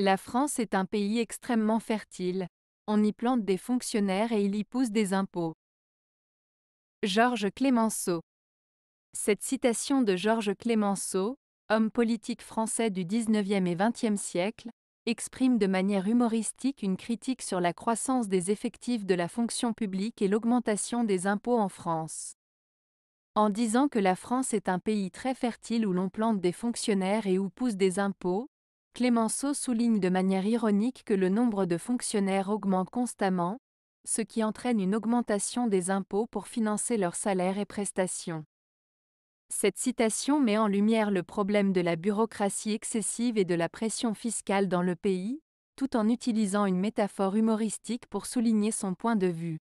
La France est un pays extrêmement fertile. On y plante des fonctionnaires et il y pousse des impôts. Georges Clémenceau. Cette citation de Georges Clémenceau, homme politique français du 19e et 20e siècle, exprime de manière humoristique une critique sur la croissance des effectifs de la fonction publique et l'augmentation des impôts en France. En disant que la France est un pays très fertile où l'on plante des fonctionnaires et où pousse des impôts, Clémenceau souligne de manière ironique que le nombre de fonctionnaires augmente constamment, ce qui entraîne une augmentation des impôts pour financer leurs salaires et prestations. Cette citation met en lumière le problème de la bureaucratie excessive et de la pression fiscale dans le pays, tout en utilisant une métaphore humoristique pour souligner son point de vue.